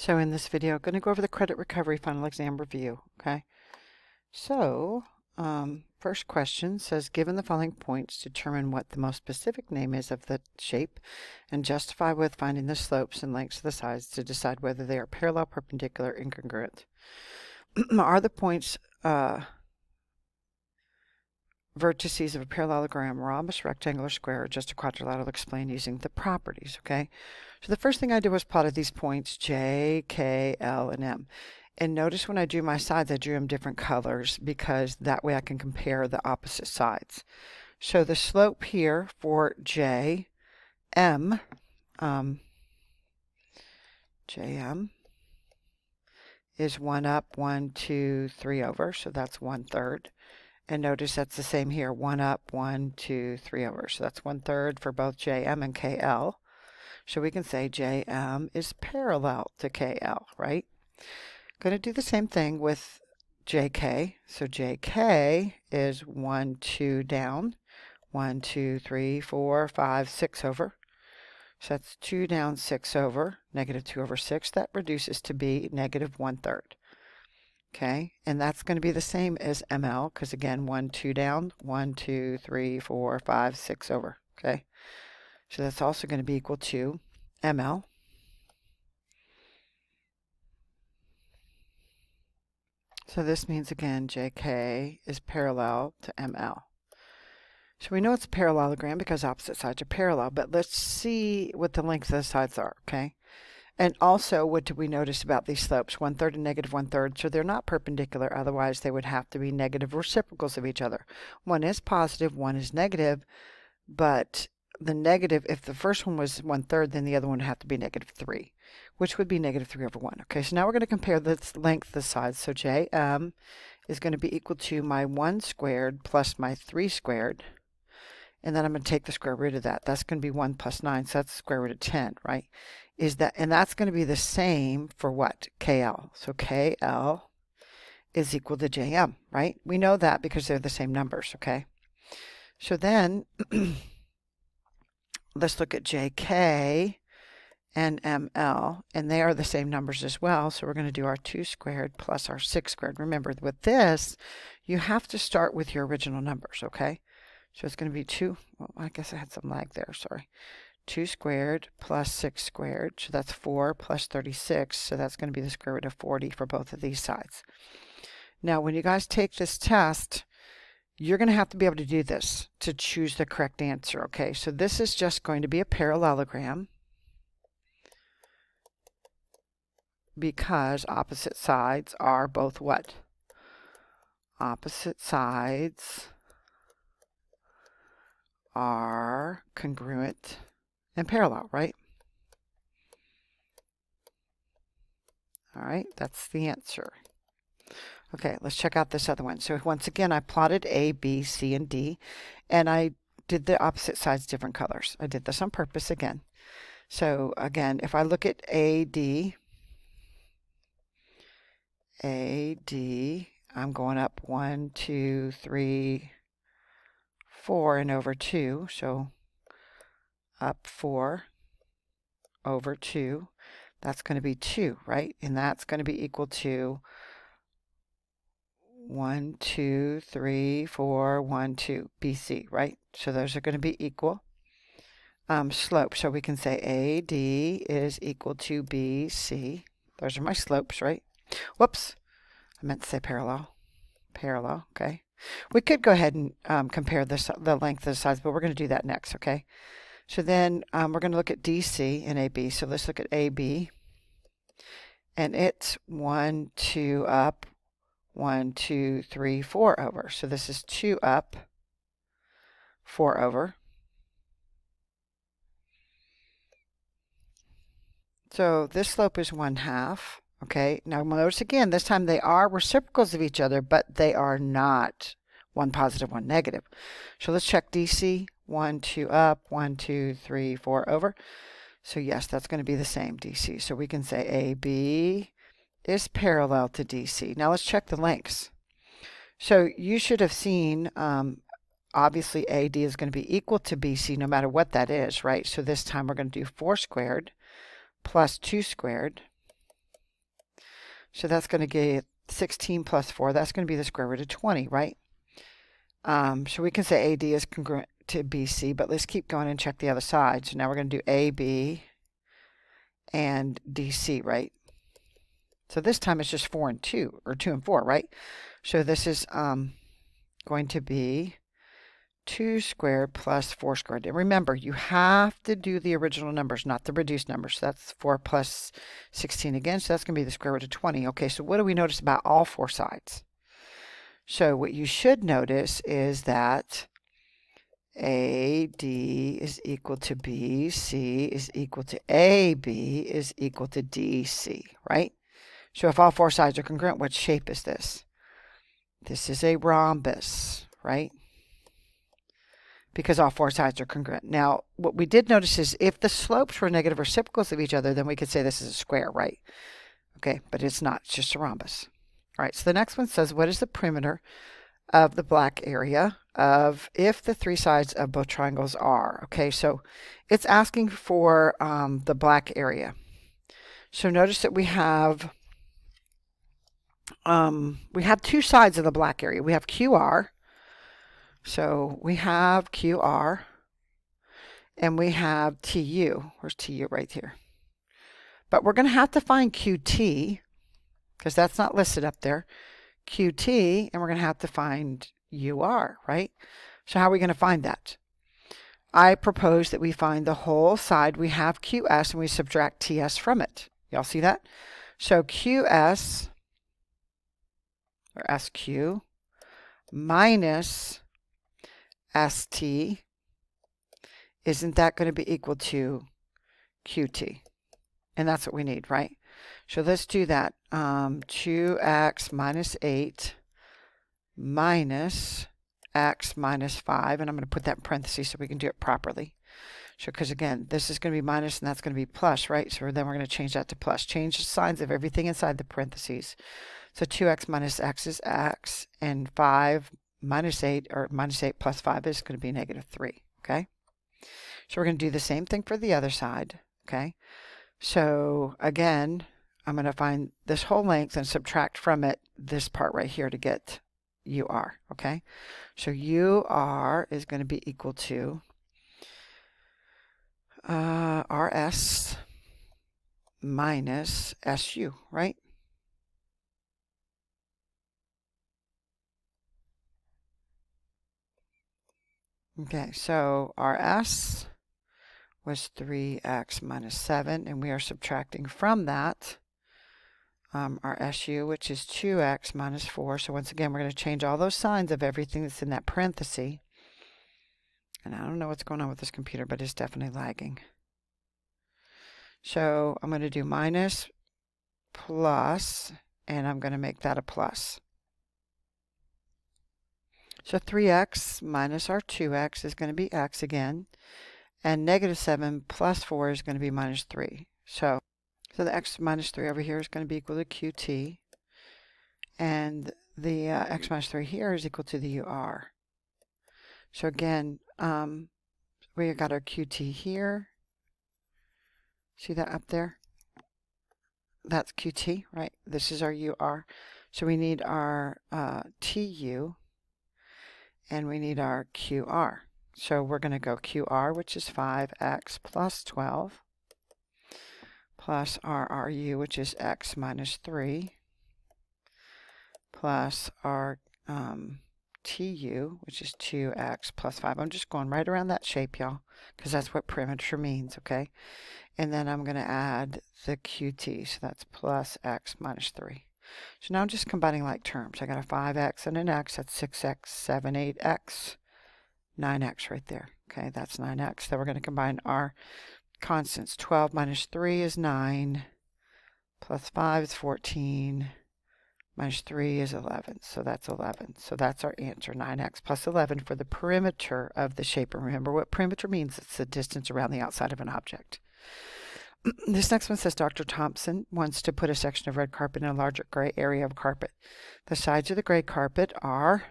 So in this video, I'm going to go over the credit recovery final exam review. Okay. So um, first question says, given the following points, determine what the most specific name is of the shape and justify with finding the slopes and lengths of the sides to decide whether they are parallel, perpendicular, incongruent. are the points uh, vertices of a parallelogram, rhombus, rectangular, square, or just a quadrilateral explained using the properties, okay? So the first thing I did was plotted these points, J, K, L, and M. And notice when I drew my sides, I drew them different colors because that way I can compare the opposite sides. So the slope here for J, M, um, JM is 1 up, 1, 2, 3 over, so that's 1 third. And notice that's the same here, one up, one, two, three over. So that's one third for both JM and KL. So we can say JM is parallel to KL, right? Going to do the same thing with JK. So JK is one, two down, one, two, three, four, five, six over. So that's 2 down 6 over, negative 2 over 6. That reduces to be negative 1 third. Okay, and that's going to be the same as ml because again, one, two down, one, two, three, four, five, six over. Okay, so that's also going to be equal to ml. So this means again, JK is parallel to ML. So we know it's a parallelogram because opposite sides are parallel, but let's see what the lengths of the sides are, okay? And also, what do we notice about these slopes? One third and negative one third, so they're not perpendicular, otherwise they would have to be negative reciprocals of each other. One is positive, one is negative, but the negative, if the first one was one third, then the other one would have to be negative three, which would be negative three over one. Okay, so now we're going to compare the length, the sides. So J is going to be equal to my one squared plus my three squared, and then I'm going to take the square root of that. That's going to be 1 plus 9, so that's the square root of 10, right? is that, and that's going to be the same for what? KL. So KL is equal to JM, right? We know that because they're the same numbers, okay? So then let's look at JK and ML, and they are the same numbers as well. So we're going to do our 2 squared plus our 6 squared. Remember, with this, you have to start with your original numbers, okay? So it's going to be 2. Well, I guess I had some lag there, sorry. 2 squared plus 6 squared, so that's 4 plus 36, so that's going to be the square root of 40 for both of these sides. Now, when you guys take this test, you're going to have to be able to do this to choose the correct answer, okay? So this is just going to be a parallelogram because opposite sides are both what? Opposite sides are congruent and parallel, right? All right, that's the answer. Okay, let's check out this other one. So once again, I plotted A, B, C, and D, and I did the opposite sides different colors. I did this on purpose again. So again, if I look at A, D, A, D, I'm going up one, two, three, four, and over two. So up 4 over 2. That's going to be 2, right? And that's going to be equal to 1, 2, 3, 4, 1, 2, BC, right? So those are going to be equal um, slope. So we can say AD is equal to BC. Those are my slopes, right? Whoops, I meant to say parallel. Parallel, okay. We could go ahead and um, compare the length of the sides, but we're going to do that next, okay? So then um, we're going to look at DC and AB. So let's look at AB. And it's 1, 2 up, 1, 2, 3, 4 over. So this is 2 up, 4 over. So this slope is 1 half. Okay, now notice again, this time they are reciprocals of each other, but they are not one positive, one negative. So let's check DC one, two up, one, two, three, four over. So yes, that's going to be the same DC. So we can say AB is parallel to DC. Now let's check the lengths. So you should have seen, um, obviously AD is going to be equal to BC no matter what that is, right? So this time we're going to do 4 squared plus 2 squared. So that's going to get 16 plus 4. That's going to be the square root of 20, right? Um, so we can say AD is congruent to BC, but let's keep going and check the other side. So now we're going to do AB and DC, right? So this time it's just 4 and 2, or 2 and 4, right? So this is um, going to be 2 squared plus 4 squared. And remember, you have to do the original numbers, not the reduced numbers. So that's 4 plus 16 again, so that's going to be the square root of 20. Okay, so what do we notice about all four sides? So what you should notice is that AD is equal to BC is equal to AB is equal to DC, right? So if all four sides are congruent, what shape is this? This is a rhombus, right? Because all four sides are congruent. Now, what we did notice is if the slopes were negative reciprocals of each other, then we could say this is a square, right? Okay, but it's not. It's just a rhombus. All right, so the next one says, what is the perimeter of the black area of if the three sides of both triangles are. Okay, so it's asking for um, the black area. So notice that we have um, we have two sides of the black area. We have QR. So we have QR and we have TU. Where's TU right here? But we're going to have to find QT because that's not listed up there qt, and we're going to have to find ur, right? So how are we going to find that? I propose that we find the whole side. We have qs, and we subtract ts from it. Y'all see that? So qs, or sq, minus st, isn't that going to be equal to qt? And that's what we need, right? So let's do that. Um, 2x minus 8 minus x minus 5. And I'm going to put that in parentheses so we can do it properly. So, because again, this is going to be minus and that's going to be plus, right? So then we're going to change that to plus. Change the signs of everything inside the parentheses. So 2x minus x is x, and 5 minus 8, or minus 8 plus 5 is going to be negative 3, okay? So we're going to do the same thing for the other side, okay? So again, I'm going to find this whole length and subtract from it this part right here to get UR, okay? So UR is going to be equal to uh, RS minus SU, right? Okay, so RS was 3x minus 7, and we are subtracting from that um, our SU, which is 2x minus 4. So once again, we're going to change all those signs of everything that's in that parenthesis. And I don't know what's going on with this computer, but it's definitely lagging. So I'm going to do minus plus, and I'm going to make that a plus. So 3x minus our 2x is going to be x again. And negative 7 plus 4 is going to be minus 3. So, so the x minus 3 over here is going to be equal to qt. And the uh, x minus 3 here is equal to the ur. So again, um, we got our qt here. See that up there? That's qt, right? This is our ur. So we need our uh, tu, and we need our qr. So we're going to go QR, which is 5x plus 12, plus RRU, which is x minus 3, plus RTU, um, which is 2x plus 5. I'm just going right around that shape, y'all, because that's what perimeter means, okay? And then I'm going to add the QT, so that's plus x minus 3. So now I'm just combining like terms. I got a 5x and an x, that's 6x, 7, 8x. 9x right there. Okay, that's 9x. Then we're going to combine our constants. 12 minus 3 is 9, plus 5 is 14, minus 3 is 11. So that's 11. So that's our answer, 9x plus 11 for the perimeter of the shape. And remember what perimeter means. It's the distance around the outside of an object. this next one says Dr. Thompson wants to put a section of red carpet in a larger gray area of carpet. The sides of the gray carpet are,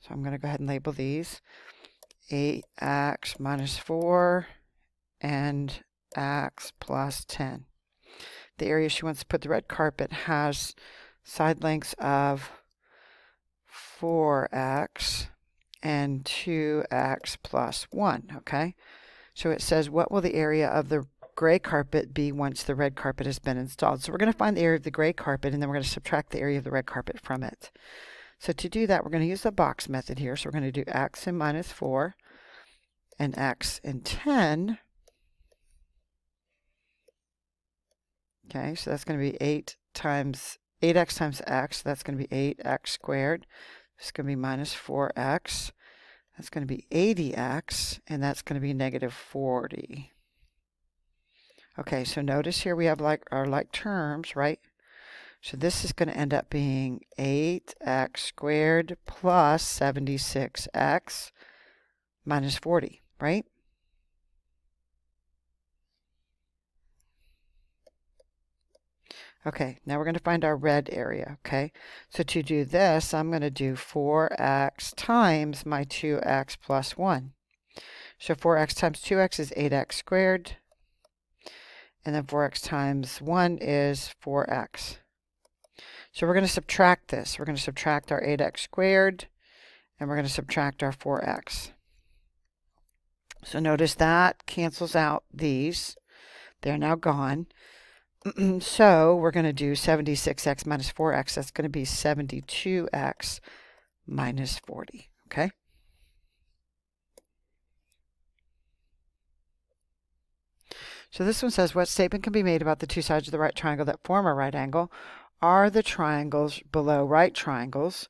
so I'm going to go ahead and label these, 8x minus 4 and x plus 10. The area she wants to put the red carpet has side lengths of 4x and 2x plus 1, okay? So it says, what will the area of the gray carpet be once the red carpet has been installed? So we're going to find the area of the gray carpet, and then we're going to subtract the area of the red carpet from it. So to do that, we're going to use the box method here. So we're going to do x in minus 4 and x in 10. Okay, so that's going to be 8 times 8x times x. That's going to be 8x squared. It's going to be minus 4x. That's going to be 80x, and that's going to be negative 40. Okay, so notice here we have like our like terms, right? So this is going to end up being 8x squared plus 76x minus 40, right? Okay, now we're going to find our red area, okay? So to do this, I'm going to do 4x times my 2x plus 1. So 4x times 2x is 8x squared. And then 4x times 1 is 4x. So we're going to subtract this. We're going to subtract our 8x squared, and we're going to subtract our 4x. So notice that cancels out these. They're now gone. so we're going to do 76x minus 4x. That's going to be 72x minus 40, okay? So this one says, what statement can be made about the two sides of the right triangle that form a right angle? Are the triangles below right triangles?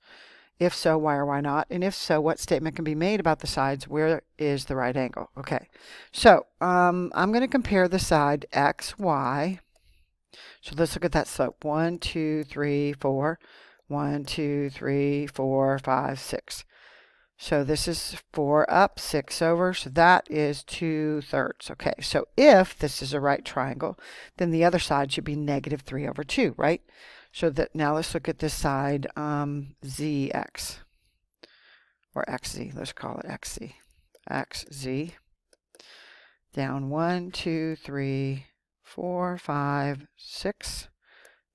If so, why or why not? And if so, what statement can be made about the sides? Where is the right angle? Okay, so um, I'm going to compare the side x, y. So let's look at that slope. One, two, three, four. One, two, three, four, five, six. So this is 4 up, 6 over, so that is 2 thirds. Okay, so if this is a right triangle, then the other side should be negative 3 over 2, right? So that now let's look at this side, um, zx, or xz, let's call it xz, xz. Down one, two, three, four, five, six.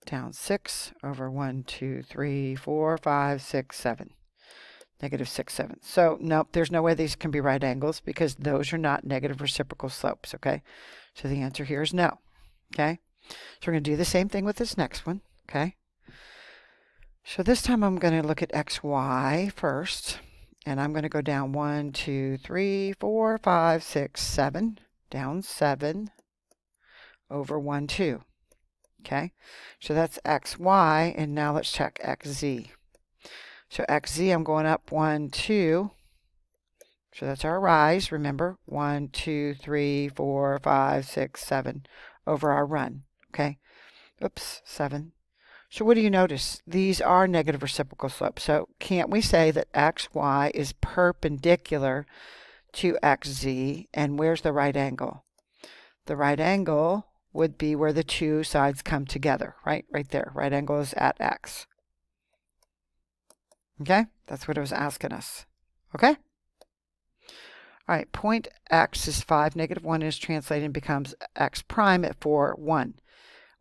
Down six over one, two, three, four, five, six, seven negative 6 seven, negative six, seven. So nope, there's no way these can be right angles because those are not negative reciprocal slopes, okay? So the answer here is no, okay? So we're going to do the same thing with this next one. Okay. So this time I'm going to look at xy first. And I'm going to go down one, two, three, four, five, six, seven. Down 7 over 1, 2. Okay. So that's xy. And now let's check xz. So xz, I'm going up 1, 2. So that's our rise, remember, 1, 2, 3, 4, 5, 6, 7 over our run, okay? Oops, 7, so what do you notice? These are negative reciprocal slopes. So can't we say that xy is perpendicular to xz? And where's the right angle? The right angle would be where the two sides come together, right? Right there. Right angle is at x. Okay? That's what it was asking us. Okay? All right, point x is 5, negative 1 is translated and becomes x prime at 4, 1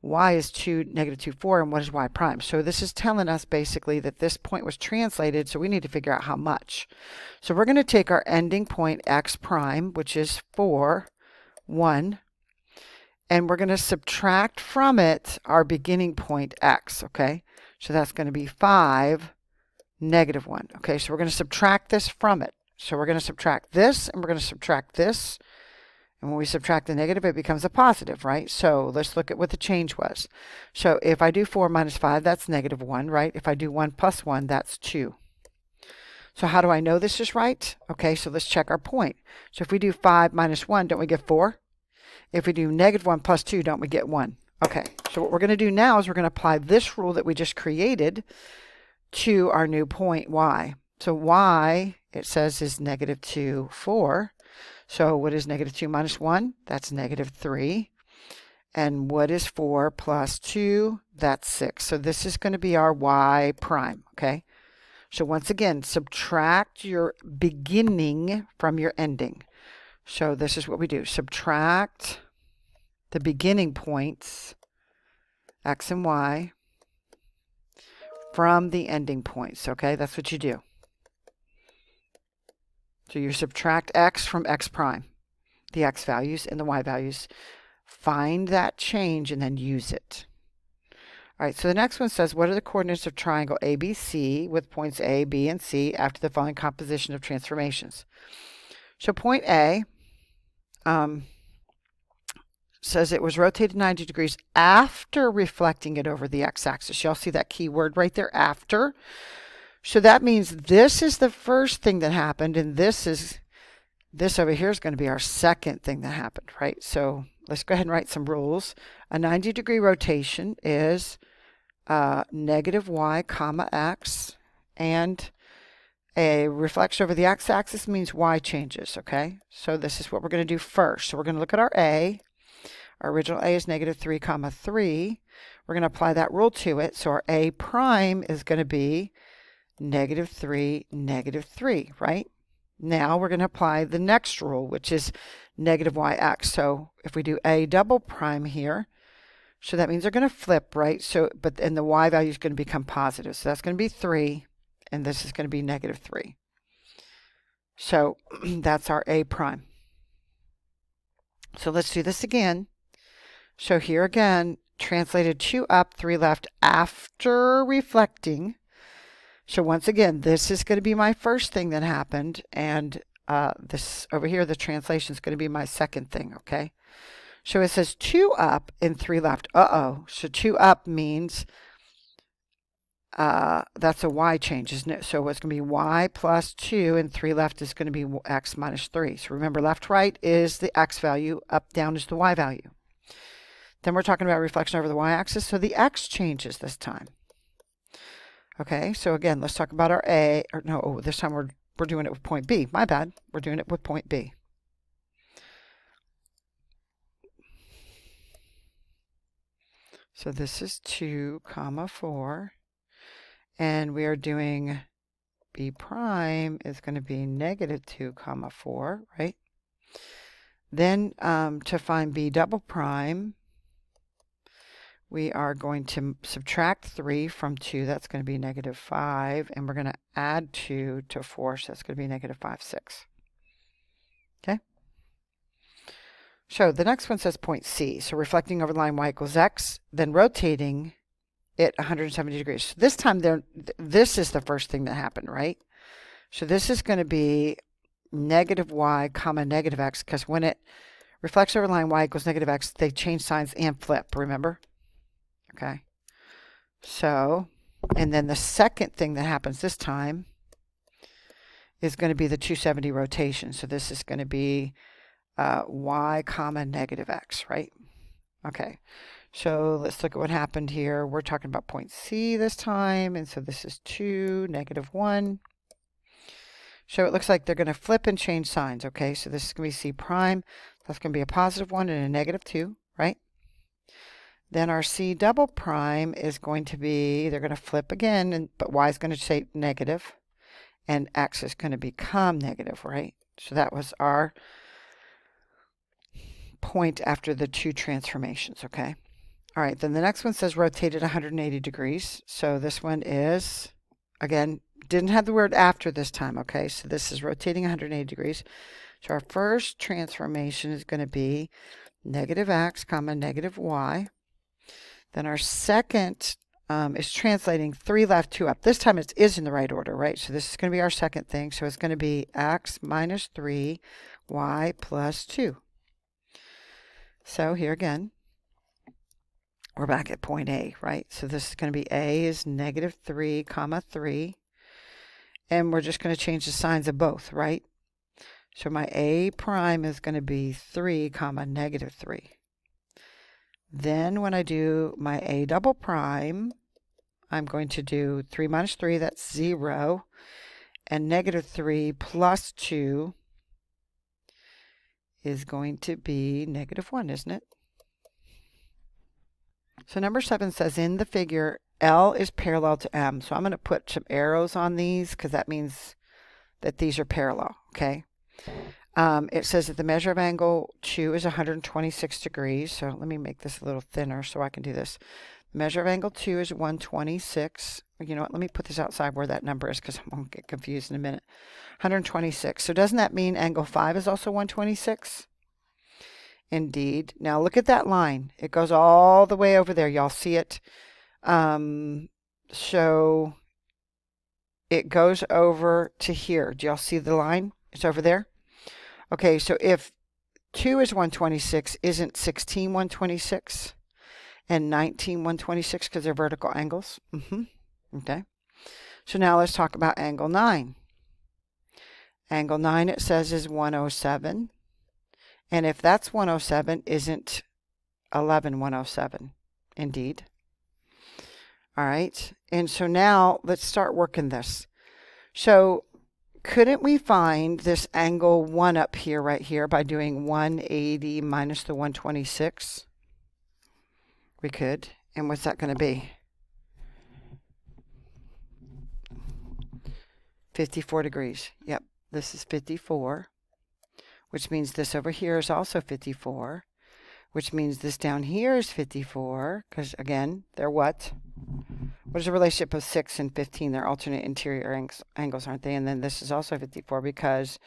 y is 2, negative 2, 4, and what is y prime? So this is telling us basically that this point was translated, so we need to figure out how much. So we're going to take our ending point x prime, which is 4, 1, and we're going to subtract from it our beginning point x, okay? So that's going to be 5, negative 1. Okay, so we're going to subtract this from it. So we're going to subtract this, and we're going to subtract this, and when we subtract the negative, it becomes a positive, right? So let's look at what the change was. So if I do 4 minus 5, that's negative 1, right? If I do 1 plus 1, that's 2. So how do I know this is right? Okay, so let's check our point. So if we do 5 minus 1, don't we get 4? If we do negative 1 plus 2, don't we get 1? Okay, so what we're going to do now is we're going to apply this rule that we just created to our new point y. So y, it says, is negative 2, 4. So what is negative 2 minus 1? That's negative 3. And what is 4 plus 2? That's 6. So this is going to be our y prime, okay? So once again, subtract your beginning from your ending. So this is what we do. Subtract the beginning points, x and y, from the ending points, okay? That's what you do. So you subtract x from x prime, the x values and the y values. Find that change and then use it. All right, so the next one says, what are the coordinates of triangle ABC with points A, B, and C after the following composition of transformations? So point A um, says it was rotated 90 degrees after reflecting it over the x-axis. Y'all see that key word right there, after. So that means this is the first thing that happened, and this is this over here is going to be our second thing that happened, right? So let's go ahead and write some rules. A 90 degree rotation is uh, negative y comma x, and a reflection over the x-axis means y changes, okay? So this is what we're going to do first. So we're going to look at our a. Our original a is negative 3 comma 3. We're going to apply that rule to it. So our a prime is going to be negative 3, negative 3, right? Now we're going to apply the next rule, which is negative yx. So if we do a double prime here, so that means they're going to flip, right? So, but and the y value is going to become positive. So that's going to be 3, and this is going to be negative 3. So that's our a prime. So let's do this again. So here again, translated 2 up, 3 left after reflecting. So once again, this is going to be my first thing that happened. And uh, this over here, the translation is going to be my second thing, okay? So it says two up and three left. Uh-oh. So two up means uh, that's a y change, isn't it? So it's going to be y plus 2 and 3 left is going to be x minus 3. So remember, left, right is the x value, up, down is the y value. Then we're talking about reflection over the y-axis. So the x changes this time. Okay, so again, let's talk about our A, or no, oh, this time we're, we're doing it with point B. My bad, we're doing it with point B. So this is 2 comma 4 and we are doing B prime is going to be negative 2 comma 4 right then um, to find B double prime we are going to subtract 3 from 2. That's going to be negative 5. And we're going to add 2 to 4. So that's going to be negative 5, 6. Okay? So the next one says point C. So reflecting over the line y equals x, then rotating it 170 degrees. So this time, there, th this is the first thing that happened, right? So this is going to be negative y comma negative x because when it reflects over the line y equals negative x, they change signs and flip, remember? Okay. So, and then the second thing that happens this time is going to be the 270 rotation. So this is going to be uh, y comma negative x, right? Okay. So let's look at what happened here. We're talking about point C this time. And so this is 2, negative 1. So it looks like they're going to flip and change signs. Okay, so this is going to be C prime. That's going to be a positive 1 and a negative 2 then our C double prime is going to be, they're going to flip again, and, but Y is going to shape negative, and X is going to become negative, right? So that was our point after the two transformations, okay? All right, then the next one says rotated 180 degrees. So this one is, again, didn't have the word after this time, okay? So this is rotating 180 degrees. So our first transformation is going to be negative x comma negative y then our second um, is translating three left, two up. This time it is in the right order, right? So this is going to be our second thing. So it's going to be x minus 3, y plus 2. So here again, we're back at point A, right? So this is going to be A is negative 3, comma 3. And we're just going to change the signs of both, right? So my A prime is going to be 3, comma negative 3. Then when I do my A double prime, I'm going to do 3 minus 3, that's 0, and negative 3 plus 2 is going to be negative 1, isn't it? So number 7 says in the figure, L is parallel to M. So I'm going to put some arrows on these because that means that these are parallel, okay? Um, it says that the measure of angle 2 is 126 degrees. So let me make this a little thinner so I can do this. Measure of angle 2 is 126. You know what? Let me put this outside where that number is because I'm going to get confused in a minute. 126. So doesn't that mean angle 5 is also 126? Indeed. Now look at that line. It goes all the way over there. Y'all see it? Um, so it goes over to here. Do y'all see the line? It's over there. Okay, so if 2 is 126, isn't 16 126 and 19 126 because they're vertical angles? Mm -hmm. Okay. So now let's talk about angle 9. Angle 9, it says, is 107. And if that's 107, isn't 11 107? Indeed. All right. And so now let's start working this. So couldn't we find this angle 1 up here right here by doing 180 minus the 126? We could. And what's that going to be? 54 degrees. Yep, this is 54, which means this over here is also 54 which means this down here is 54, because again, they're what? What is the relationship of 6 and 15? They're alternate interior ang angles, aren't they? And then this is also 54 because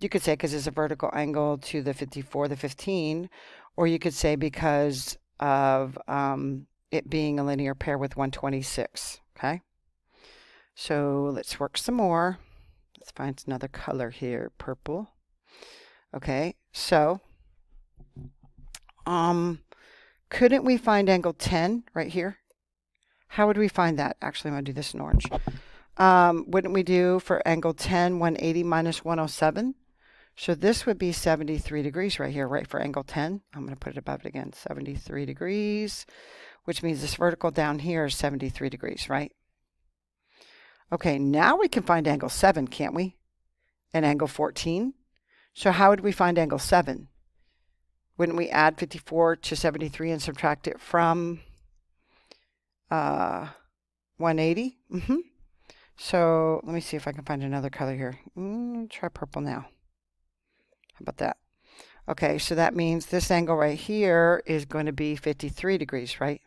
you could say because it's a vertical angle to the 54, the 15, or you could say because of um, it being a linear pair with 126, okay? So let's work some more. Let's find another color here, purple. Okay, so um, couldn't we find angle 10 right here? How would we find that? Actually, I'm going to do this in orange. Um, wouldn't we do for angle 10, 180 minus 107? So this would be 73 degrees right here, right for angle 10. I'm going to put it above it again, 73 degrees, which means this vertical down here is 73 degrees, right? Okay, now we can find angle 7, can't we? And angle 14. So how would we find angle 7? wouldn't we add 54 to 73 and subtract it from uh, 180? Mm -hmm. So let me see if I can find another color here. Mm, try purple now. How about that? Okay, so that means this angle right here is going to be 53 degrees, right?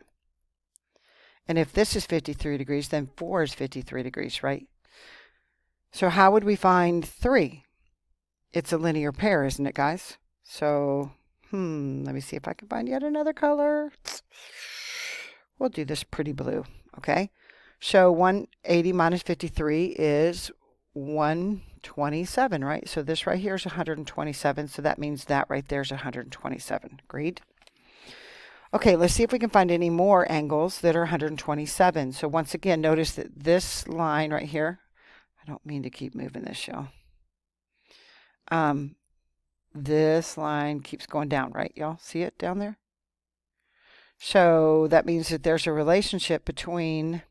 And if this is 53 degrees, then 4 is 53 degrees, right? So how would we find 3? It's a linear pair, isn't it, guys? So Hmm, let me see if I can find yet another color. We'll do this pretty blue, okay? So 180 minus 53 is 127, right? So this right here is 127, so that means that right there is 127. Agreed? Okay, let's see if we can find any more angles that are 127. So once again, notice that this line right here, I don't mean to keep moving this, y'all. Um, this line keeps going down, right? Y'all see it down there? So that means that there's a relationship between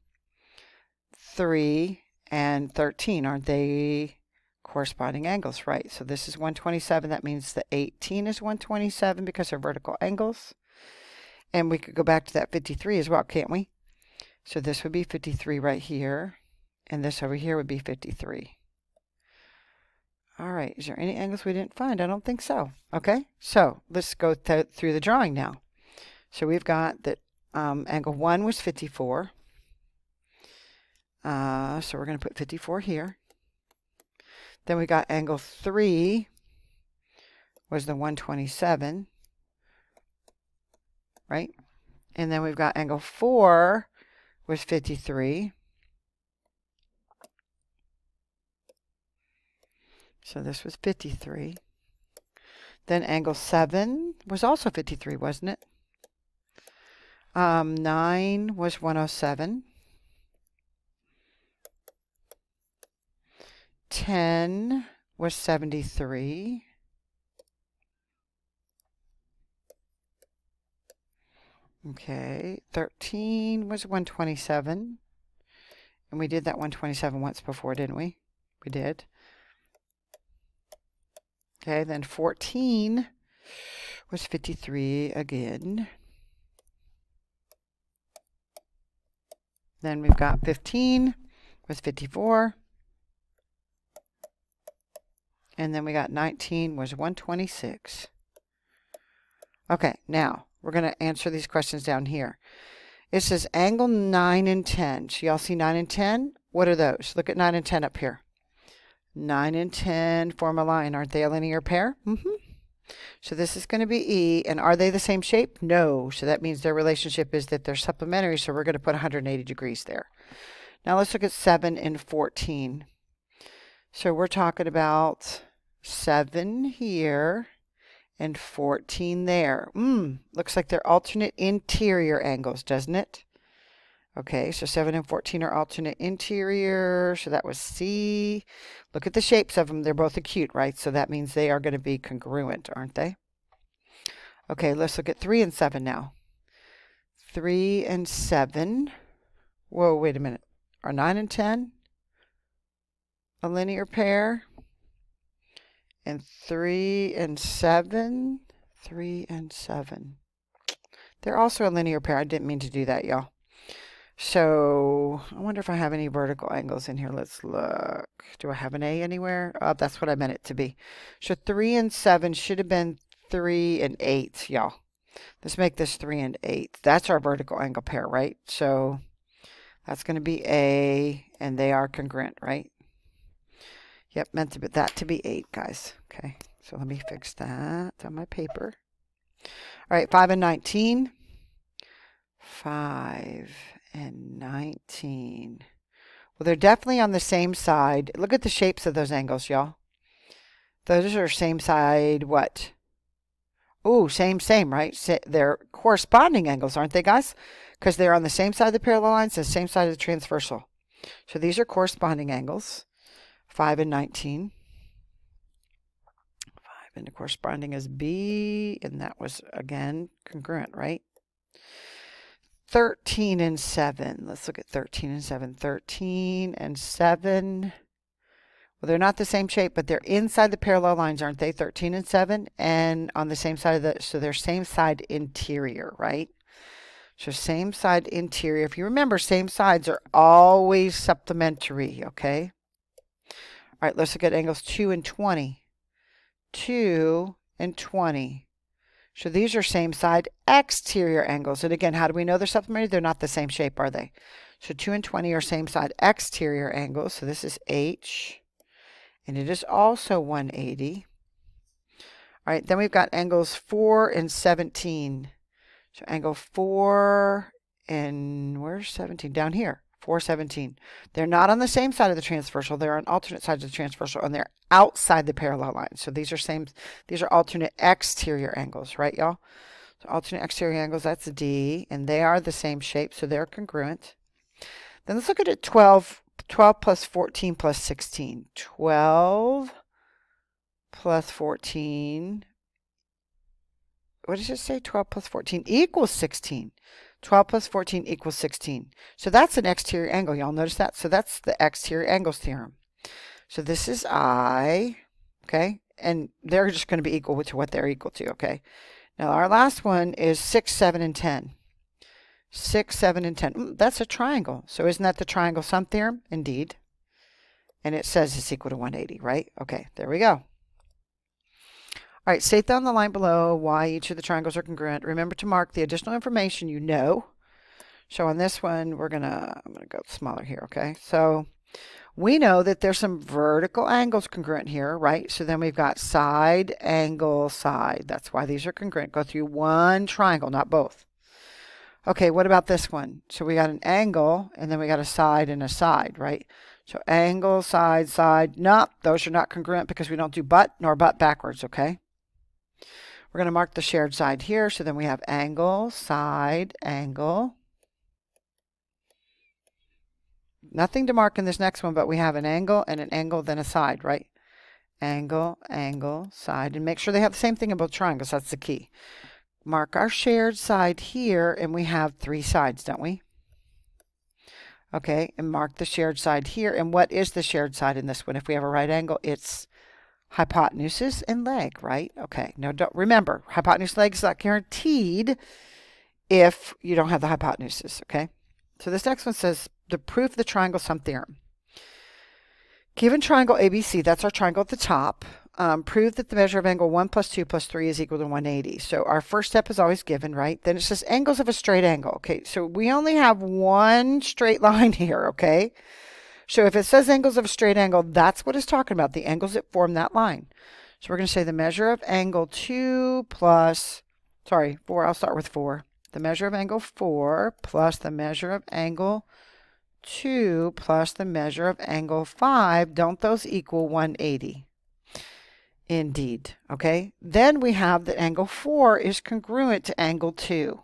3 and 13. Aren't they corresponding angles, right? So this is 127. That means the 18 is 127 because they're vertical angles. And we could go back to that 53 as well, can't we? So this would be 53 right here. And this over here would be 53. All right, is there any angles we didn't find? I don't think so. Okay, so let's go th through the drawing now. So we've got that um, angle 1 was 54. Uh, so we're going to put 54 here. Then we got angle 3 was the 127, right? And then we've got angle 4 was 53. So this was 53. Then angle 7 was also 53, wasn't it? Um, 9 was 107. 10 was 73. Okay, 13 was 127. And we did that 127 once before, didn't we? We did. Okay, then 14 was 53 again. Then we've got 15 was 54. And then we got 19 was 126. Okay, now we're going to answer these questions down here. It says angle 9 and 10. So y'all see 9 and 10? What are those? Look at 9 and 10 up here. 9 and 10 form a line. Aren't they a linear pair? Mm -hmm. So this is going to be E. And are they the same shape? No. So that means their relationship is that they're supplementary. So we're going to put 180 degrees there. Now let's look at 7 and 14. So we're talking about 7 here and 14 there. Mm, looks like they're alternate interior angles, doesn't it? Okay, so 7 and 14 are alternate interior. So that was C. Look at the shapes of them. They're both acute, right? So that means they are going to be congruent, aren't they? Okay, let's look at 3 and 7 now. 3 and 7. Whoa, wait a minute. Are 9 and 10 a linear pair? And 3 and 7? 3 and 7. They're also a linear pair. I didn't mean to do that, y'all. So I wonder if I have any vertical angles in here. Let's look. Do I have an A anywhere? Oh, that's what I meant it to be. So 3 and 7 should have been 3 and 8, y'all. Let's make this 3 and 8. That's our vertical angle pair, right? So that's going to be A, and they are congruent, right? Yep, meant to be that to be 8, guys. Okay, so let me fix that on my paper. All right, 5 and 19. 5 and 19. Well, they're definitely on the same side. Look at the shapes of those angles, y'all. Those are same side what? Oh, same, same, right? They're corresponding angles, aren't they, guys? Because they're on the same side of the parallel lines the same side of the transversal. So these are corresponding angles, 5 and 19. 5 and the corresponding is B, and that was, again, congruent, right? 13 and 7. Let's look at 13 and 7. 13 and 7. Well, they're not the same shape, but they're inside the parallel lines, aren't they? 13 and 7 and on the same side of the so they're same side interior, right? So same side interior. If you remember, same sides are always supplementary, okay? All right, let's look at angles 2 and 20. 2 and 20. So these are same side exterior angles. And again, how do we know they're supplementary? They're not the same shape, are they? So 2 and 20 are same side exterior angles. So this is H, and it is also 180. All right, then we've got angles 4 and 17. So angle 4 and where's 17? Down here. 417. They're not on the same side of the transversal. They're on alternate sides of the transversal and they're outside the parallel line. So these are same, these are alternate exterior angles, right y'all? So alternate exterior angles, that's D and they are the same shape. So they're congruent. Then let's look at it 12, 12 plus 14 plus 16. 12 plus 14. What does it say? 12 plus 14 equals 16. 12 plus 14 equals 16. So that's an exterior angle. Y'all notice that? So that's the exterior angles theorem. So this is I, okay? And they're just going to be equal to what they're equal to, okay? Now our last one is 6, 7, and 10. 6, 7, and 10. Mm, that's a triangle. So isn't that the triangle sum theorem? Indeed. And it says it's equal to 180, right? Okay, there we go. All right, state down the line below why each of the triangles are congruent. Remember to mark the additional information you know. So on this one, we're gonna, I'm gonna go smaller here, okay? So we know that there's some vertical angles congruent here, right? So then we've got side, angle, side. That's why these are congruent. Go through one triangle, not both. Okay, what about this one? So we got an angle, and then we got a side and a side, right? So angle, side, side. Nope, those are not congruent because we don't do butt nor butt backwards, okay? We're going to mark the shared side here. So then we have angle, side, angle. Nothing to mark in this next one, but we have an angle and an angle, then a side, right? Angle, angle, side, and make sure they have the same thing in both triangles. That's the key. Mark our shared side here, and we have three sides, don't we? Okay, and mark the shared side here. And what is the shared side in this one? If we have a right angle, it's Hypotenuses and leg, right? Okay, now don't, remember, hypotenuse leg is not guaranteed if you don't have the hypotenuses, okay? So this next one says the proof of the triangle sum theorem. Given triangle ABC, that's our triangle at the top, um, prove that the measure of angle 1 plus 2 plus 3 is equal to 180. So our first step is always given, right? Then it says angles of a straight angle. Okay, so we only have one straight line here, okay? Okay. So if it says angles of a straight angle, that's what it's talking about, the angles that form that line. So we're going to say the measure of angle 2 plus, sorry, 4, I'll start with 4. The measure of angle 4 plus the measure of angle 2 plus the measure of angle 5, don't those equal 180? Indeed, okay? Then we have that angle 4 is congruent to angle 2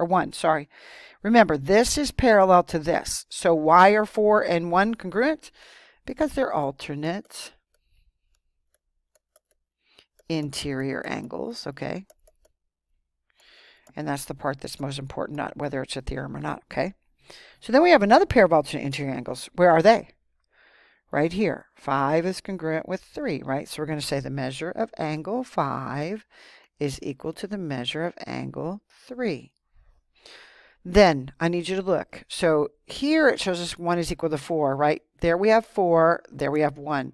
or 1, sorry. Remember, this is parallel to this. So why are 4 and 1 congruent? Because they're alternate interior angles, okay? And that's the part that's most important, not whether it's a theorem or not, okay? So then we have another pair of alternate interior angles. Where are they? Right here. 5 is congruent with 3, right? So we're going to say the measure of angle 5 is equal to the measure of angle 3. Then I need you to look. So here it shows us 1 is equal to 4, right? There we have 4. There we have 1.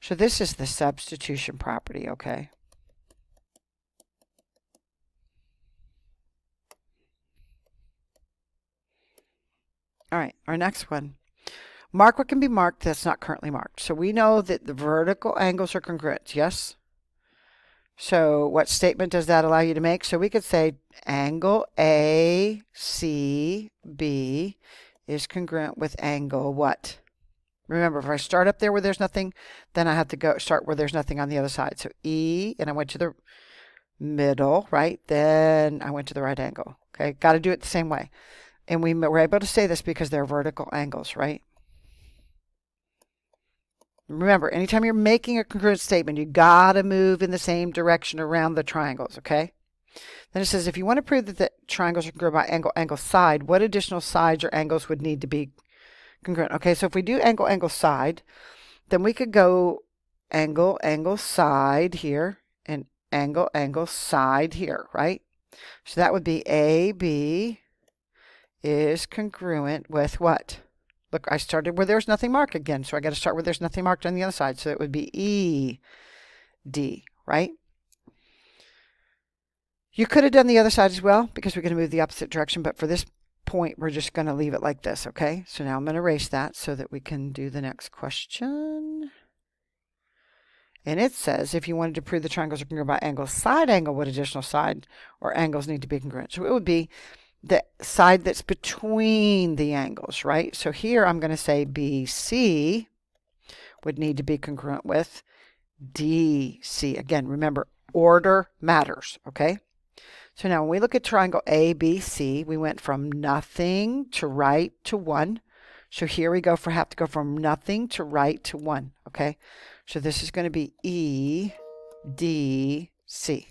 So this is the substitution property, okay? All right, our next one. Mark what can be marked that's not currently marked. So we know that the vertical angles are congruent, yes? So what statement does that allow you to make? So we could say angle ACB is congruent with angle what? Remember, if I start up there where there's nothing, then I have to go start where there's nothing on the other side. So E, and I went to the middle, right? Then I went to the right angle. Okay, got to do it the same way. And we were able to say this because they're vertical angles, right? Remember, anytime you're making a congruent statement, you got to move in the same direction around the triangles, okay? Then it says, if you want to prove that the triangles are congruent by angle, angle, side, what additional sides or angles would need to be congruent? Okay, so if we do angle, angle, side, then we could go angle, angle, side here, and angle, angle, side here, right? So that would be AB is congruent with what? Look, I started where there's nothing marked again, so I got to start where there's nothing marked on the other side. So it would be E, D, right? You could have done the other side as well because we're going to move the opposite direction, but for this point, we're just going to leave it like this, okay? So now I'm going to erase that so that we can do the next question. And it says, if you wanted to prove the triangles are congruent by angle, side angle what additional side or angles need to be congruent? So it would be the side that's between the angles, right? So here I'm going to say BC would need to be congruent with DC. Again, remember, order matters, okay? So now when we look at triangle ABC, we went from nothing to right to 1. So here we go for have to go from nothing to right to 1, okay? So this is going to be E, D, C.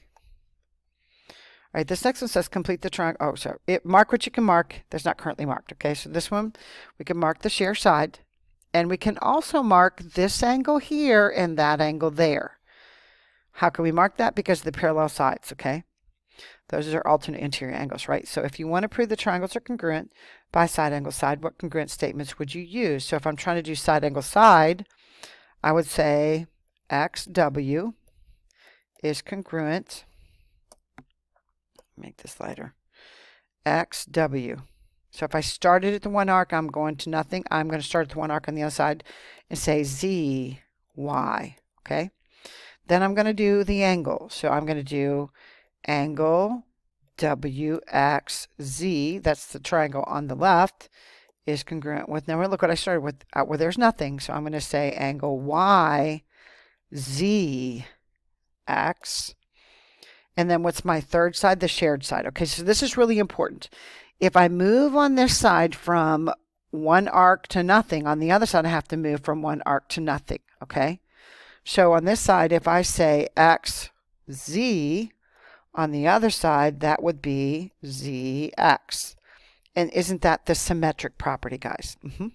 All right, this next one says complete the triangle. Oh, so it, mark what you can mark. That's not currently marked. Okay, so this one, we can mark the sheer side. And we can also mark this angle here and that angle there. How can we mark that? Because of the parallel sides, okay? Those are alternate interior angles, right? So if you want to prove the triangles are congruent by side angle side, what congruent statements would you use? So if I'm trying to do side angle side, I would say XW is congruent make this lighter. XW. So if I started at the one arc, I'm going to nothing. I'm going to start at the one arc on the other side and say Z, Y, okay? Then I'm going to do the angle. So I'm going to do angle WXZ, that's the triangle on the left, is congruent with, now look what I started with, out uh, where there's nothing. So I'm going to say angle YZX and then what's my third side? The shared side. Okay, so this is really important. If I move on this side from one arc to nothing, on the other side, I have to move from one arc to nothing. Okay, so on this side, if I say x, z, on the other side, that would be zx. And isn't that the symmetric property, guys? Mm -hmm.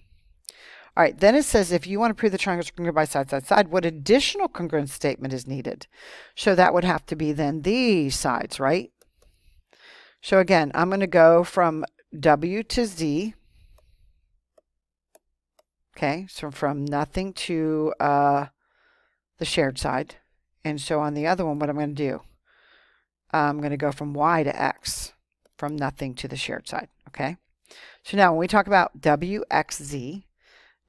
All right, then it says if you want to prove the triangles congruent by side, side, side, what additional congruent statement is needed? So that would have to be then these sides, right? So again, I'm going to go from W to Z. Okay, so from nothing to uh, the shared side. And so on the other one, what I'm going to do, I'm going to go from Y to X, from nothing to the shared side, okay? So now when we talk about WXZ,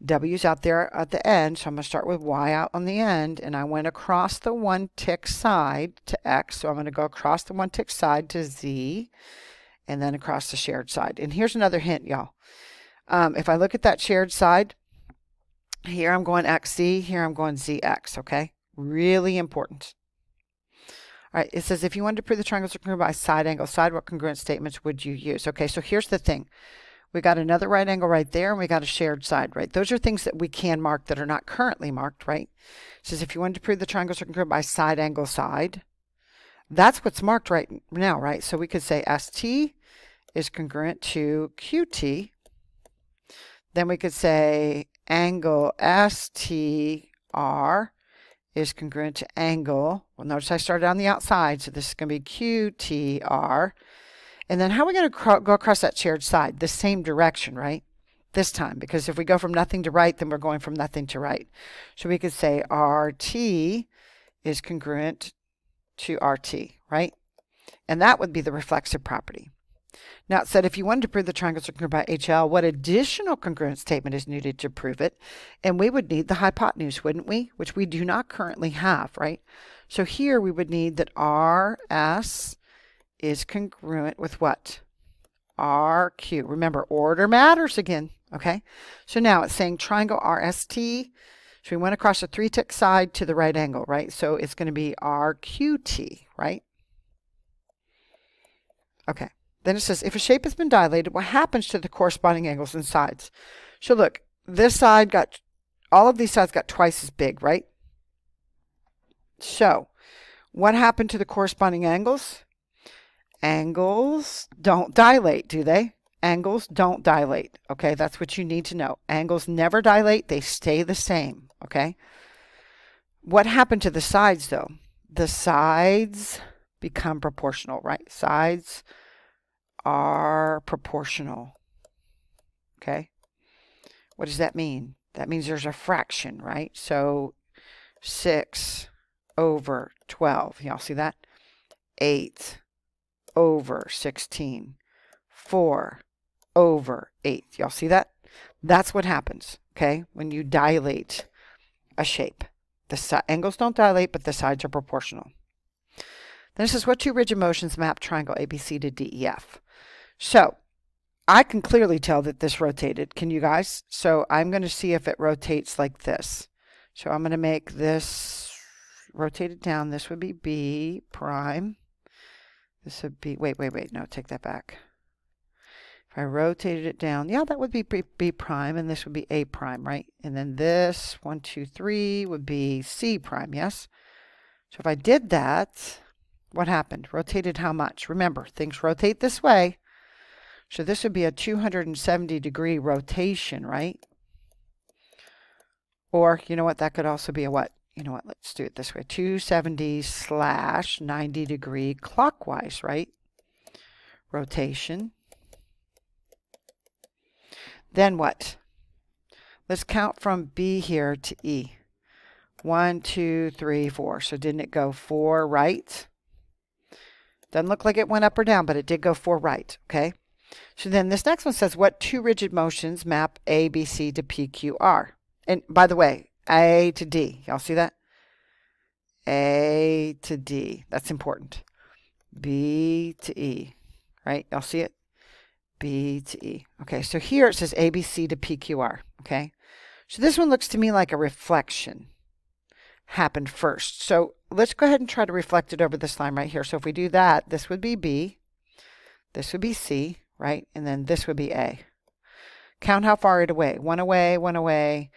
W's out there at the end, so I'm going to start with Y out on the end, and I went across the one tick side to X, so I'm going to go across the one tick side to Z, and then across the shared side. And here's another hint, y'all. Um, if I look at that shared side, here I'm going XZ, here I'm going ZX, okay? Really important. All right, it says if you wanted to prove the triangles are congruent by side angle, side what congruent statements would you use? Okay, so here's the thing. We got another right angle right there, and we got a shared side, right? Those are things that we can mark that are not currently marked, right? It says if you wanted to prove the triangle congruent by side angle side, that's what's marked right now, right? So we could say ST is congruent to QT. Then we could say angle STR is congruent to angle. Well, notice I started on the outside, so this is going to be QTR and then how are we going to go across that shared side? The same direction, right? This time, because if we go from nothing to right, then we're going from nothing to right. So we could say RT is congruent to RT, right? And that would be the reflexive property. Now it said if you wanted to prove the triangles are congruent by HL, what additional congruent statement is needed to prove it? And we would need the hypotenuse, wouldn't we? Which we do not currently have, right? So here we would need that RS is congruent with what? RQ. Remember, order matters again, okay? So now it's saying triangle RST. So we went across the three-tick side to the right angle, right? So it's going to be RQT, right? Okay. Then it says, if a shape has been dilated, what happens to the corresponding angles and sides? So look, this side got, all of these sides got twice as big, right? So what happened to the corresponding angles? Angles don't dilate, do they? Angles don't dilate. Okay, that's what you need to know. Angles never dilate, they stay the same. Okay. What happened to the sides though? The sides become proportional, right? Sides are proportional. Okay. What does that mean? That means there's a fraction, right? So 6 over 12. Y'all see that? 8 over 16, 4 over 8. Y'all see that? That's what happens, okay, when you dilate a shape. The si angles don't dilate, but the sides are proportional. This is what two rigid motions map triangle ABC to DEF. So I can clearly tell that this rotated. Can you guys? So I'm going to see if it rotates like this. So I'm going to make this rotated down. This would be B prime. This would be, wait, wait, wait, no, take that back. If I rotated it down, yeah, that would be B prime, and this would be A prime, right? And then this, one, two, three, would be C prime, yes? So if I did that, what happened? Rotated how much? Remember, things rotate this way. So this would be a 270 degree rotation, right? Or, you know what, that could also be a what? you know what, let's do it this way, 270 slash 90 degree clockwise, right? Rotation. Then what? Let's count from B here to E. One, two, three, four. So didn't it go four right? Doesn't look like it went up or down, but it did go four right, okay? So then this next one says, what two rigid motions map A, B, C to P, Q, R? And by the way, a to D. Y'all see that? A to D. That's important. B to E, right? Y'all see it? B to E. Okay, so here it says ABC to PQR, okay? So this one looks to me like a reflection happened first. So let's go ahead and try to reflect it over this line right here. So if we do that, this would be B, this would be C, right? And then this would be A. Count how far it away. One away, one away,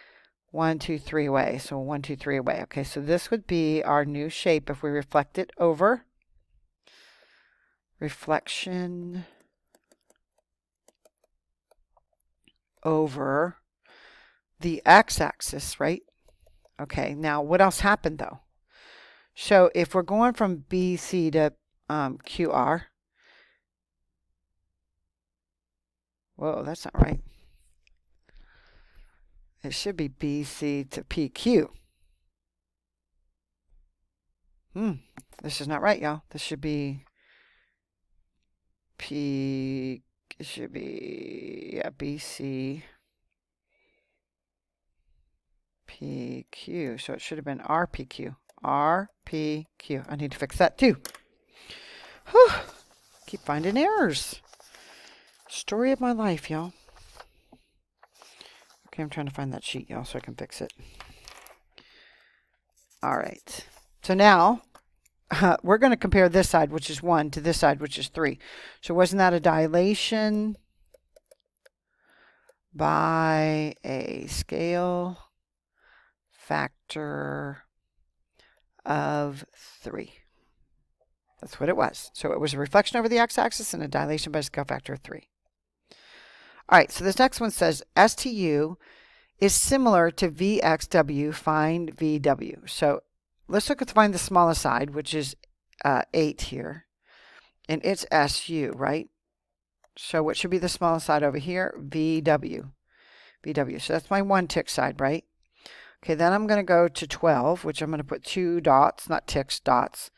one, two, three away. So one, two, three away. Okay, so this would be our new shape if we reflect it over. Reflection over the x-axis, right? Okay, now what else happened though? So if we're going from BC to um, QR, whoa, that's not right. It should be BC to PQ. Hmm, this is not right, y'all. This should be P, it should be, yeah, BC, PQ. So it should have been RPQ, RPQ. I need to fix that too. Whew. Keep finding errors. Story of my life, y'all. Okay, I'm trying to find that sheet, y'all, so I can fix it. All right. So now uh, we're going to compare this side, which is 1, to this side, which is 3. So wasn't that a dilation by a scale factor of 3? That's what it was. So it was a reflection over the x-axis and a dilation by a scale factor of 3. All right, so this next one says STU is similar to VXW, find VW. So let's look at find the smallest side, which is uh, 8 here. And it's SU, right? So what should be the smallest side over here? VW. VW. So that's my one tick side, right? Okay, then I'm going to go to 12, which I'm going to put two dots, not ticks, dots.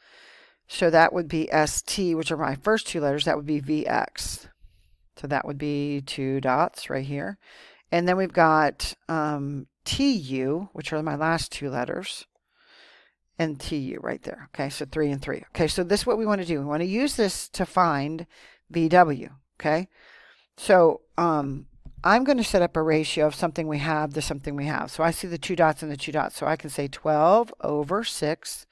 So that would be ST, which are my first two letters. That would be VX. So that would be two dots right here. And then we've got um, TU, which are my last two letters, and TU right there. Okay, so three and three. Okay, so this is what we want to do. We want to use this to find VW. Okay, so um, I'm going to set up a ratio of something we have to something we have. So I see the two dots and the two dots. So I can say 12 over 6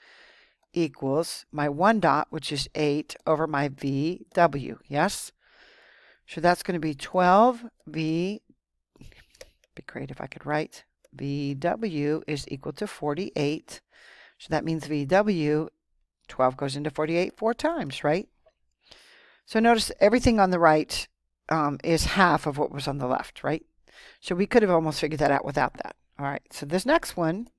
equals my one dot, which is 8, over my VW. Yes? So that's going to be 12V, be great if I could write, VW is equal to 48. So that means VW, 12 goes into 48 four times, right? So notice everything on the right um, is half of what was on the left, right? So we could have almost figured that out without that. All right, so this next one,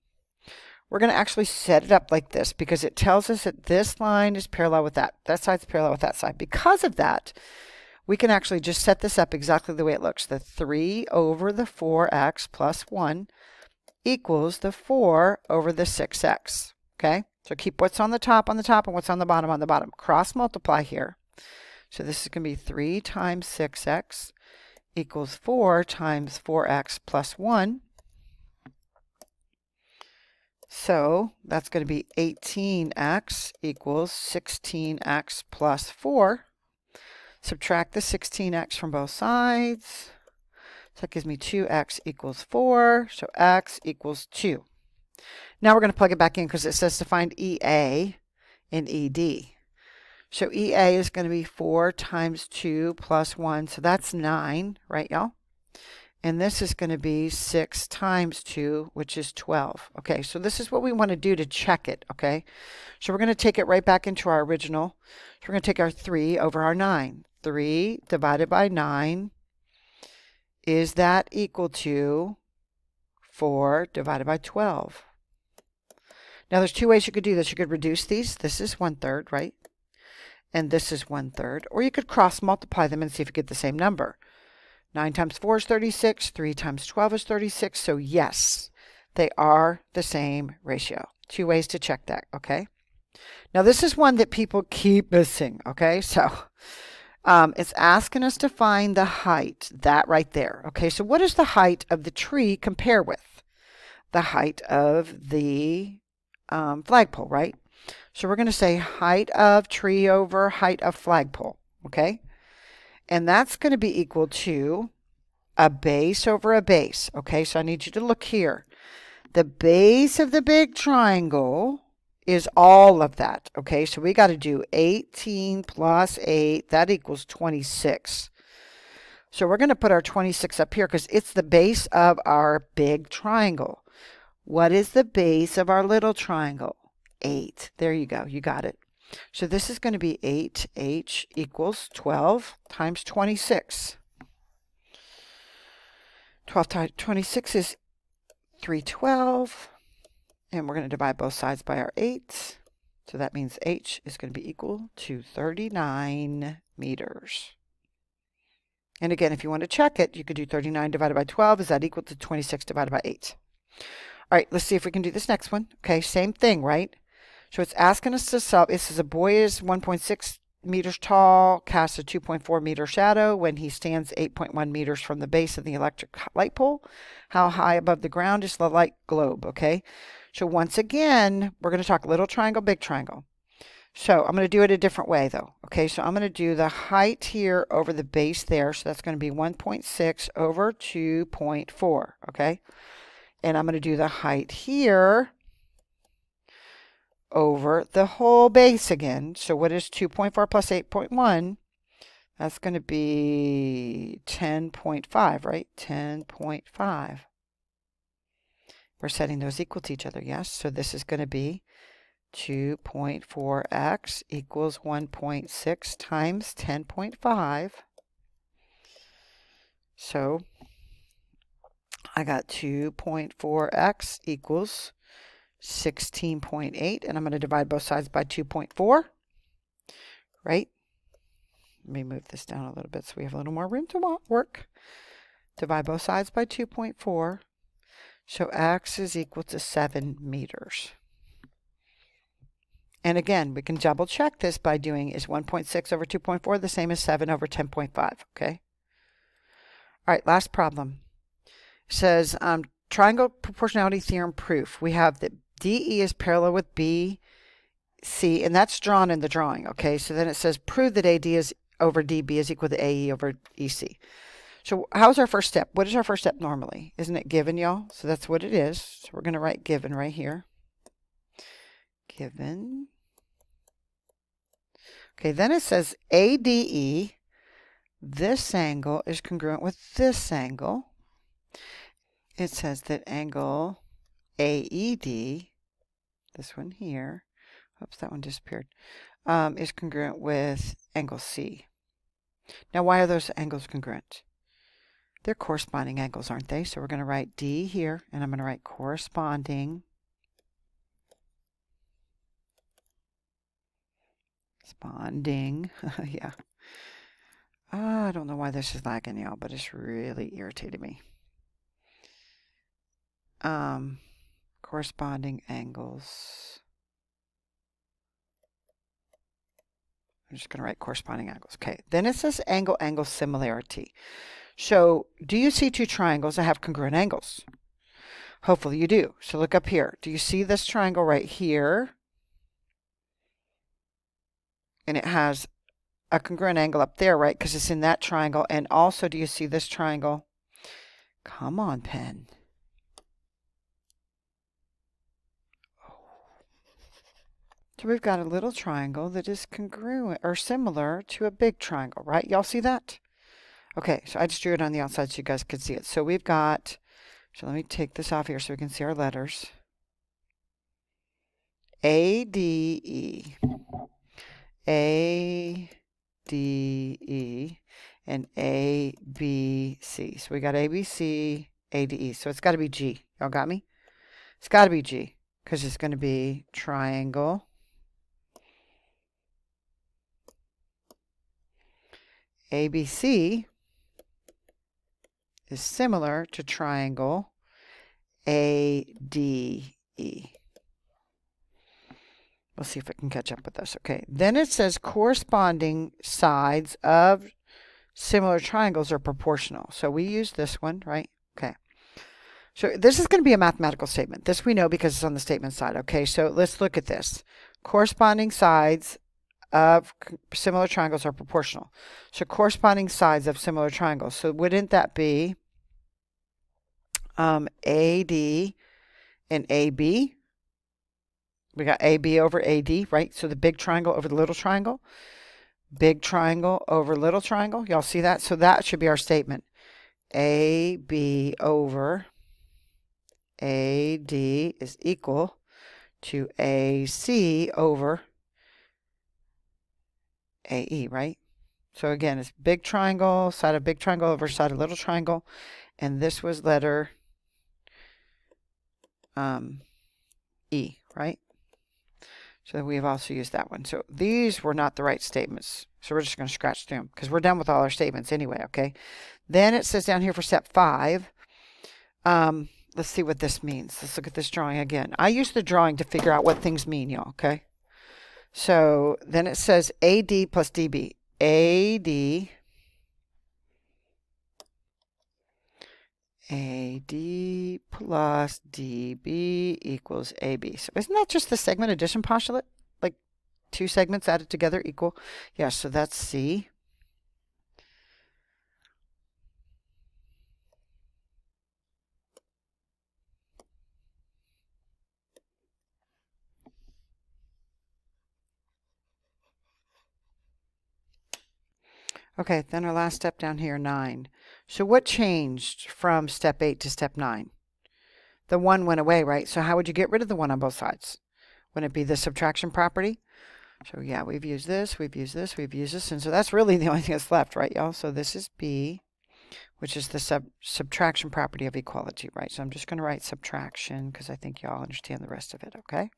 we're going to actually set it up like this because it tells us that this line is parallel with that. That side's parallel with that side. Because of that, we can actually just set this up exactly the way it looks. The 3 over the 4x plus 1 equals the 4 over the 6x. Okay, so keep what's on the top on the top and what's on the bottom on the bottom. Cross multiply here. So this is going to be 3 times 6x equals 4 times 4x plus 1. So that's going to be 18x equals 16x plus 4. Subtract the 16x from both sides. So that gives me 2x equals 4. So x equals 2. Now we're going to plug it back in because it says to find EA and ED. So EA is going to be 4 times 2 plus 1. So that's 9, right, y'all? And this is going to be 6 times 2, which is 12. Okay, so this is what we want to do to check it, okay? So we're going to take it right back into our original. So we're going to take our 3 over our 9. 3 divided by 9. Is that equal to 4 divided by 12? Now there's two ways you could do this. You could reduce these. This is one third, right? And this is one third. Or you could cross multiply them and see if you get the same number. 9 times 4 is 36. 3 times 12 is 36. So yes, they are the same ratio. Two ways to check that, okay? Now this is one that people keep missing, okay? So um, it's asking us to find the height, that right there. Okay, so what does the height of the tree compare with? The height of the um, flagpole, right? So we're going to say height of tree over height of flagpole, okay? And that's going to be equal to a base over a base, okay? So I need you to look here. The base of the big triangle is all of that. Okay, so we got to do 18 plus 8, that equals 26. So we're going to put our 26 up here because it's the base of our big triangle. What is the base of our little triangle? 8. There you go. You got it. So this is going to be 8h equals 12 times 26. 12 times 26 is 312 and we're going to divide both sides by our 8. So that means h is going to be equal to 39 meters. And again, if you want to check it, you could do 39 divided by 12. Is that equal to 26 divided by 8? All right, let's see if we can do this next one. Okay, same thing, right? So it's asking us to solve. It says a boy is 1.6 meters tall, casts a 2.4 meter shadow when he stands 8.1 meters from the base of the electric light pole. How high above the ground is the light globe, okay? So once again, we're going to talk little triangle, big triangle. So I'm going to do it a different way though. Okay, so I'm going to do the height here over the base there. So that's going to be 1.6 over 2.4. Okay, and I'm going to do the height here over the whole base again. So what is 2.4 plus 8.1? That's going to be 10.5, right? 10.5. We're setting those equal to each other, yes? So this is going to be 2.4x equals 1.6 times 10.5. So I got 2.4x equals 16.8, and I'm going to divide both sides by 2.4, right? Let me move this down a little bit so we have a little more room to work. Divide both sides by 2.4. So x is equal to 7 meters. And again, we can double check this by doing is 1.6 over 2.4 the same as 7 over 10.5, okay? All right, last problem. It says um, triangle proportionality theorem proof. We have that DE is parallel with BC, and that's drawn in the drawing, okay? So then it says prove that AD is over DB is equal to AE over EC. So how's our first step? What is our first step normally? Isn't it given, y'all? So that's what it is. So we're going to write given right here. Given. Okay, then it says ADE. This angle is congruent with this angle. It says that angle AED, this one here, oops, that one disappeared, um, is congruent with angle C. Now, why are those angles congruent? They're corresponding angles, aren't they? So we're going to write D here, and I'm going to write corresponding Sponding. yeah. Ah, I don't know why this is lagging y'all, but it's really irritated me. Um, corresponding angles. I'm just going to write corresponding angles. Okay. Then it says angle angle similarity. So do you see two triangles that have congruent angles? Hopefully you do. So look up here. Do you see this triangle right here? And it has a congruent angle up there, right? Because it's in that triangle. And also, do you see this triangle? Come on, pen. So we've got a little triangle that is congruent or similar to a big triangle, right? Y'all see that? Okay, so I just drew it on the outside so you guys could see it. So we've got, so let me take this off here so we can see our letters. A, D, E. A, D, E, and A, B, C. So we got A, B, C, A, D, E. So it's got to be G. Y'all got me? It's got to be G because it's going to be triangle. ABC is similar to triangle ADE. We'll see if it can catch up with us. Okay, then it says corresponding sides of similar triangles are proportional. So we use this one, right? Okay. So this is going to be a mathematical statement. This we know because it's on the statement side. Okay, so let's look at this. Corresponding sides of similar triangles are proportional. So corresponding sides of similar triangles. So wouldn't that be um, AD and AB? We got AB over AD, right? So the big triangle over the little triangle. Big triangle over little triangle. Y'all see that? So that should be our statement. AB over AD is equal to AC over AE, right? So again, it's big triangle, side of big triangle over side of little triangle. And this was letter um, E, right? So we've also used that one. So these were not the right statements. So we're just going to scratch through them because we're done with all our statements anyway, okay? Then it says down here for step five, um, let's see what this means. Let's look at this drawing again. I use the drawing to figure out what things mean, y'all, okay? So then it says AD plus DB. AD, AD plus DB equals AB. So isn't that just the segment addition postulate? Like two segments added together equal? Yeah, so that's C. Okay, then our last step down here, 9. So what changed from step 8 to step 9? The 1 went away, right? So how would you get rid of the 1 on both sides? Wouldn't it be the subtraction property? So yeah, we've used this, we've used this, we've used this, and so that's really the only thing that's left, right, y'all? So this is B, which is the sub subtraction property of equality, right? So I'm just going to write subtraction because I think y'all understand the rest of it, okay?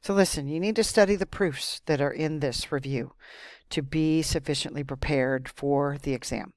So listen, you need to study the proofs that are in this review to be sufficiently prepared for the exam.